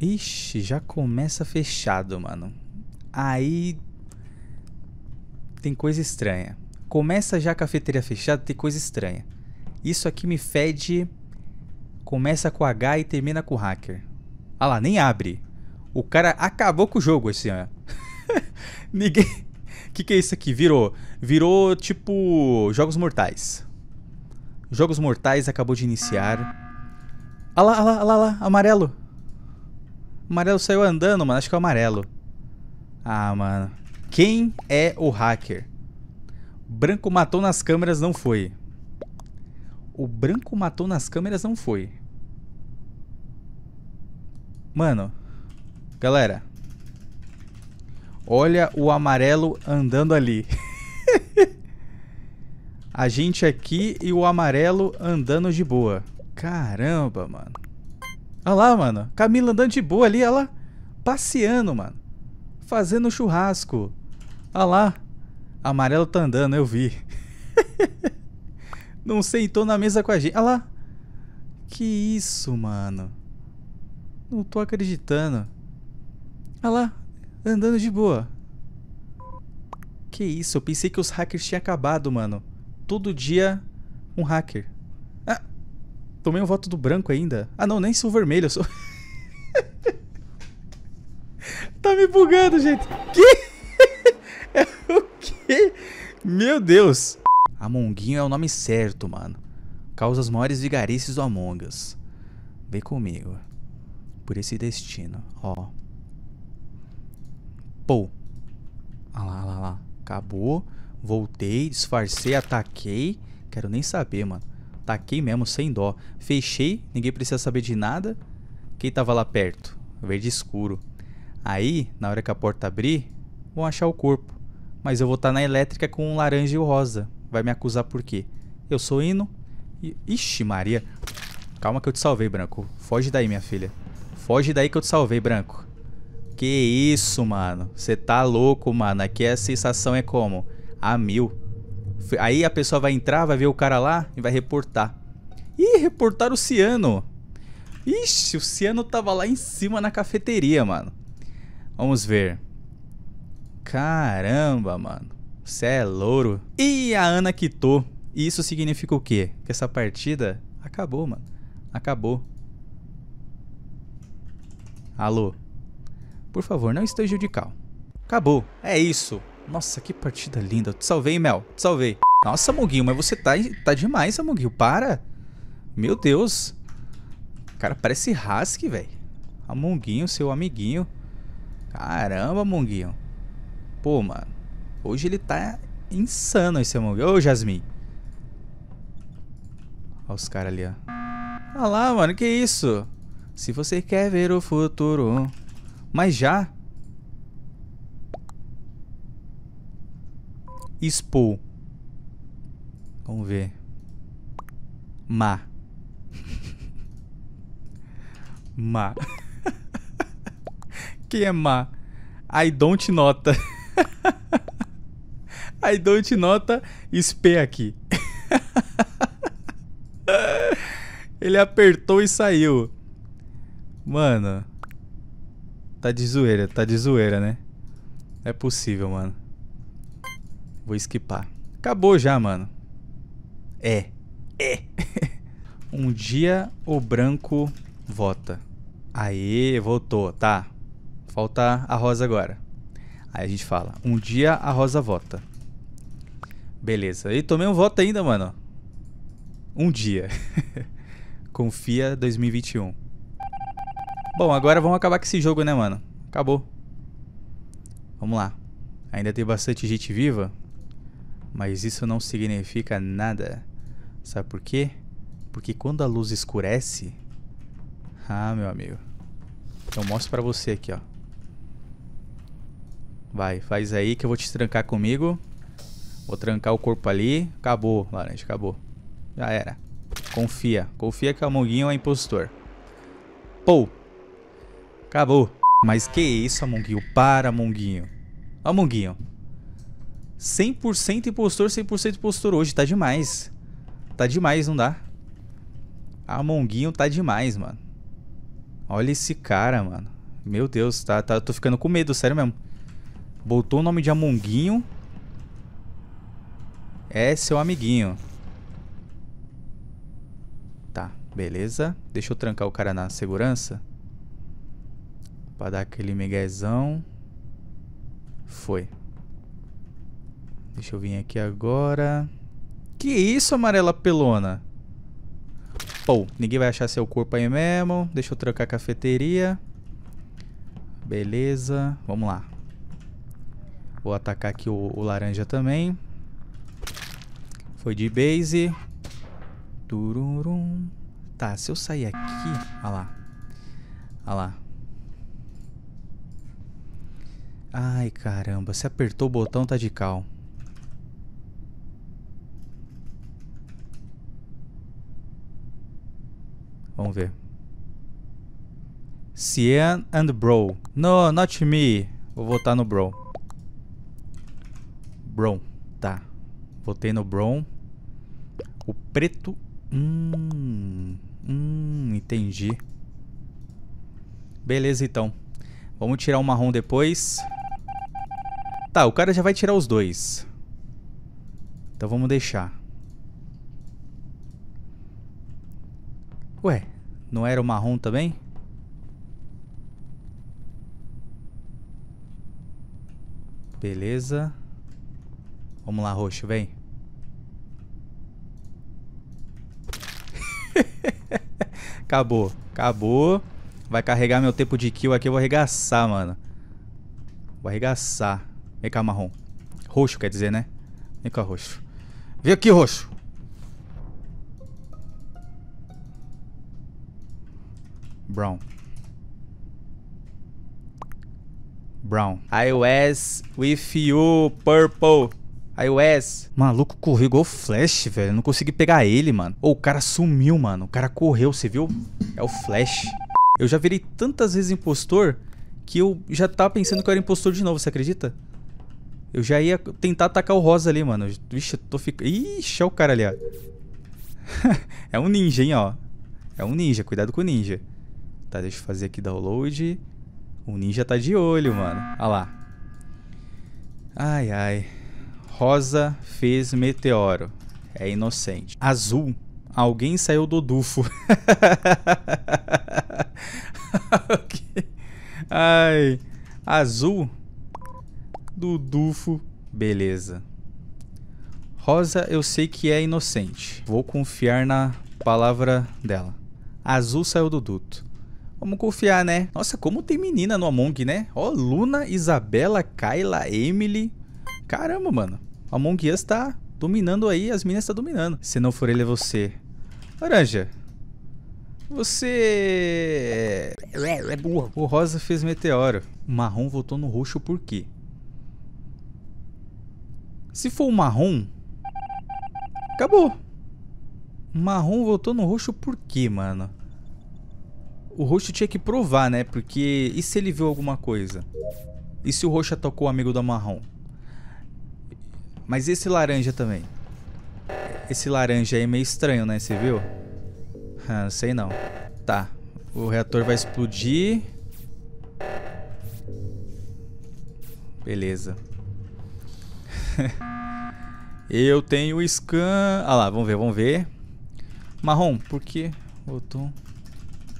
Ixi, já começa fechado, mano. Aí. Tem coisa estranha. Começa já a cafeteria fechada, tem coisa estranha. Isso aqui me fede. Começa com H e termina com hacker. Ah lá, nem abre. O cara acabou com o jogo assim, ó. Ninguém. Que que é isso aqui? Virou. Virou tipo. Jogos Mortais. Jogos Mortais acabou de iniciar. Ah lá, ah lá, ah lá, ah lá amarelo. O amarelo saiu andando, mano. Acho que é o amarelo. Ah, mano. Quem é o hacker? branco matou nas câmeras, não foi. O branco matou nas câmeras, não foi. Mano. Galera. Olha o amarelo andando ali. A gente aqui e o amarelo andando de boa. Caramba, mano. Olha lá, mano. Camila andando de boa ali, olha lá. Passeando, mano. Fazendo churrasco. Olha lá. Amarelo tá andando, eu vi. Não sentou na mesa com a gente. Olha lá. Que isso, mano. Não tô acreditando. Olha lá. Andando de boa. Que isso, eu pensei que os hackers tinham acabado, mano. Todo dia um hacker. Tomei um voto do branco ainda. Ah, não, nem sou vermelho, eu sou. tá me bugando, gente. Que? é o quê? Meu Deus. Amonguinho é o nome certo, mano. Causa as maiores vigarices do Among Us. Vem comigo. Por esse destino. Ó. Pô. Ah lá, olha ah lá, ah lá. Acabou. Voltei, disfarcei, ataquei. Quero nem saber, mano. Taquei mesmo, sem dó. Fechei, ninguém precisa saber de nada. Quem tava lá perto? Verde escuro. Aí, na hora que a porta abrir, vão achar o corpo. Mas eu vou estar tá na elétrica com o um laranja e o rosa. Vai me acusar por quê? Eu sou hino e... Ixi, Maria. Calma que eu te salvei, Branco. Foge daí, minha filha. Foge daí que eu te salvei, Branco. Que isso, mano. Você tá louco, mano. Aqui a sensação é como? A mil. Aí a pessoa vai entrar, vai ver o cara lá e vai reportar. Ih, reportaram o Ciano. Ixi, o Ciano tava lá em cima na cafeteria, mano. Vamos ver. Caramba, mano. Cê é louro. E a Ana quitou. E isso significa o quê? Que essa partida acabou, mano. Acabou. Alô? Por favor, não esteja de cal. Acabou. É isso. Nossa, que partida linda. te salvei, Mel. Te salvei. Nossa, Muguinho, mas você tá, tá demais, Muguinho. Para. Meu Deus. Cara, parece Hask, velho. Amonguinho, seu amiguinho. Caramba, Amonguinho. Pô, mano. Hoje ele tá insano esse Amonguinho. Ô, Jasmin. Olha os caras ali, ó. Olha lá, mano. Que isso? Se você quer ver o futuro... Mas já? expo, Vamos ver. Má. má. Quem é má? I don't nota. I don't nota spé aqui. Ele apertou e saiu. Mano. Tá de zoeira, tá de zoeira, né? É possível, mano. Vou esquipar. Acabou já, mano. É. É. um dia o branco vota. Aí, voltou, tá. Falta a rosa agora. Aí a gente fala, um dia a rosa vota. Beleza. E tomei um voto ainda, mano. Um dia. Confia 2021. Bom, agora vamos acabar com esse jogo, né, mano? Acabou. Vamos lá. Ainda tem bastante gente viva. Mas isso não significa nada. Sabe por quê? Porque quando a luz escurece. Ah, meu amigo. Eu mostro pra você aqui, ó. Vai, faz aí que eu vou te trancar comigo. Vou trancar o corpo ali. Acabou, laranja, acabou. Já era. Confia. Confia que o Amonguinho é impostor. Pou. Acabou. Mas que isso, Amonguinho? Para, Amonguinho. Amonguinho, 100% impostor, 100% impostor hoje. Tá demais. Tá demais, não dá? amonguinho tá demais, mano. Olha esse cara, mano. Meu Deus, tá, tá, tô ficando com medo, sério mesmo. Botou o nome de Amonguinho. É seu amiguinho. Tá, beleza. Deixa eu trancar o cara na segurança. Pra dar aquele miguezão. Foi. Deixa eu vir aqui agora. Que isso, amarela pelona? Pô, ninguém vai achar seu corpo aí mesmo. Deixa eu trocar a cafeteria. Beleza, vamos lá. Vou atacar aqui o, o laranja também. Foi de base. Tururum. Tá, se eu sair aqui... Olha lá. Olha lá. Ai, caramba. Se apertou o botão, tá de cal. Vamos ver. Cyan and Bro. No, not me. Vou votar no Bro. Bro. Tá. Votei no Bro. O preto. Hum. Hum, entendi. Beleza, então. Vamos tirar o marrom depois. Tá, o cara já vai tirar os dois. Então vamos deixar. Ué, não era o marrom também? Beleza. Vamos lá, roxo, vem. acabou, acabou. Vai carregar meu tempo de kill aqui, eu vou arregaçar, mano. Vou arregaçar. Vem cá, marrom. Roxo, quer dizer, né? Vem cá, roxo. Vem aqui, roxo. Brown. Brown. iOS with you, purple. iOS. Maluco correu igual Flash, velho. Eu não consegui pegar ele, mano. oh, o cara sumiu, mano. O cara correu, você viu? É o Flash. Eu já virei tantas vezes impostor que eu já tava pensando que eu era impostor de novo, você acredita? Eu já ia tentar atacar o rosa ali, mano. Vixe, eu tô ficando... Ixi, é o cara ali, ó. é um ninja, hein, ó. É um ninja. Cuidado com o ninja. Tá, deixa eu fazer aqui download. O ninja tá de olho, mano. Olha lá. Ai, ai. Rosa fez meteoro. É inocente. Azul. Alguém saiu do Dufo. okay. Ai. Azul. Do Dufo. Beleza. Rosa, eu sei que é inocente. Vou confiar na palavra dela. Azul saiu do duto. Vamos confiar, né? Nossa, como tem menina no Among, né? Ó, Luna, Isabela, Kyla, Emily. Caramba, mano. O Among Us tá dominando aí, as meninas tá dominando. Se não for ele, é você. Laranja. Você... É, é, é burro. O rosa fez meteoro. O marrom votou no roxo por quê? Se for o marrom... Acabou. O marrom votou no roxo por quê, mano? o roxo tinha que provar, né? Porque e se ele viu alguma coisa? E se o roxo atacou o amigo da marrom? Mas esse laranja também. Esse laranja aí é meio estranho, né? Você viu? Ah, não sei não. Tá. O reator vai explodir. Beleza. Eu tenho scan... Ah lá, vamos ver, vamos ver. Marrom, por que? Outro.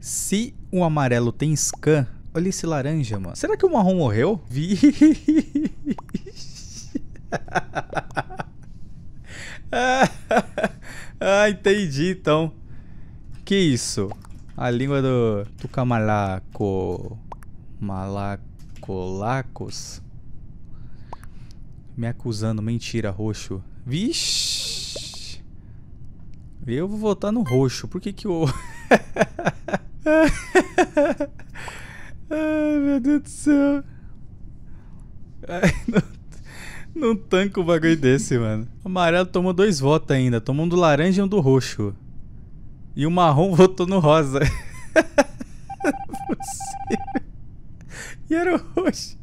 Se o amarelo tem scan, olha esse laranja, mano. Será que o marrom morreu? Vi. ah, entendi então. Que isso? A língua do Tucamalaco. Malacolacos. Me acusando, mentira, roxo. Vixe. Eu vou votar no roxo. Por que que o... Ai, meu Deus do céu. Ai, não, não tanca um bagulho desse, mano. O amarelo tomou dois votos ainda. Tomou um do laranja e um do roxo. E o marrom votou no rosa. Você... E era o roxo.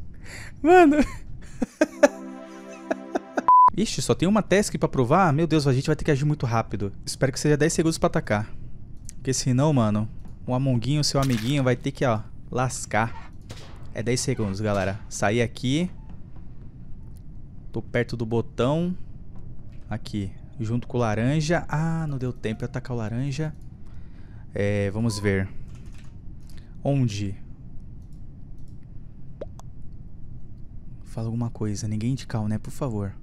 Mano. Ixi, só tem uma task pra provar? Meu Deus, a gente vai ter que agir muito rápido. Espero que seja 10 segundos pra atacar. Porque senão, mano, o amonguinho, seu amiguinho, vai ter que, ó, lascar. É 10 segundos, galera. Saí aqui. Tô perto do botão. Aqui, junto com o laranja. Ah, não deu tempo de atacar o laranja. É, vamos ver. Onde? Fala alguma coisa. Ninguém de cal, né? Por favor.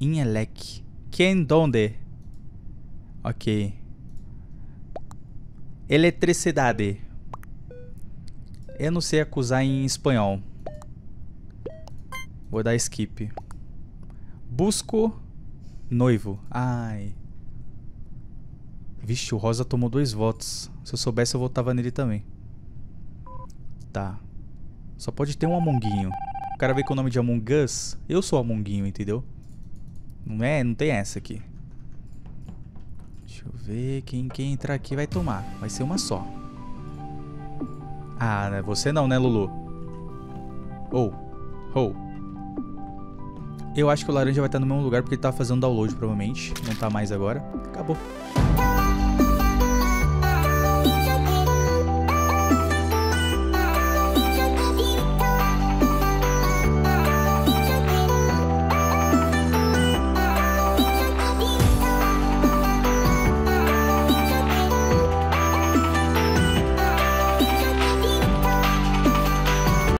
Inelec. Quem é donde? Ok. Eletricidade. Eu não sei acusar em espanhol. Vou dar skip. Busco noivo. Ai. Vixe, o Rosa tomou dois votos. Se eu soubesse, eu votava nele também. Tá. Só pode ter um Amonguinho. O cara veio com o nome de Among Us. Eu sou Amonguinho, entendeu? Não é? Não tem essa aqui. Deixa eu ver. Quem, quem entrar aqui vai tomar. Vai ser uma só. Ah, né? você não, né, Lulu? Ou. Oh. Ou. Oh. Eu acho que o laranja vai estar no mesmo lugar porque ele tá fazendo download, provavelmente. Não tá mais agora. Acabou.